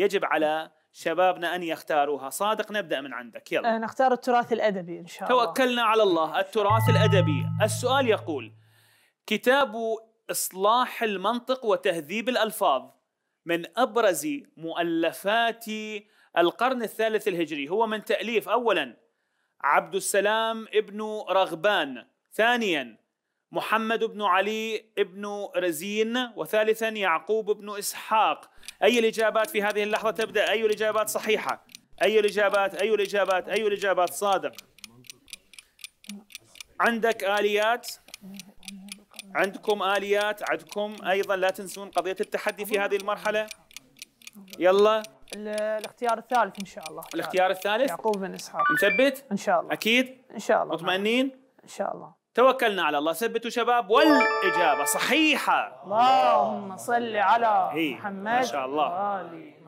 يجب على شبابنا ان يختاروها صادق نبدا من عندك يلا أه، نختار التراث الادبي ان شاء الله توكلنا على الله التراث الادبي السؤال يقول كتاب اصلاح المنطق وتهذيب الالفاظ من ابرز مؤلفات القرن الثالث الهجري هو من تاليف اولا عبد السلام ابن رغبان ثانيا محمد بن علي بن رزين وثالثا يعقوب بن إسحاق أي الإجابات في هذه اللحظة تبدأ أي الإجابات صحيحة أي الإجابات أي الإجابات أي الإجابات صادق عندك آليات عندكم آليات عندكم أيضا لا تنسون قضية التحدي في هذه المرحلة يلا الاختيار الثالث ان شاء الله الاختيار الثالث يعقوب بن اسحاق مثبت ان شاء الله اكيد ان شاء الله مطمئنين ان شاء الله توكلنا على الله ثبتوا شباب والإجابة صحيحة اللهم صل على إيه، محمد ما شاء الله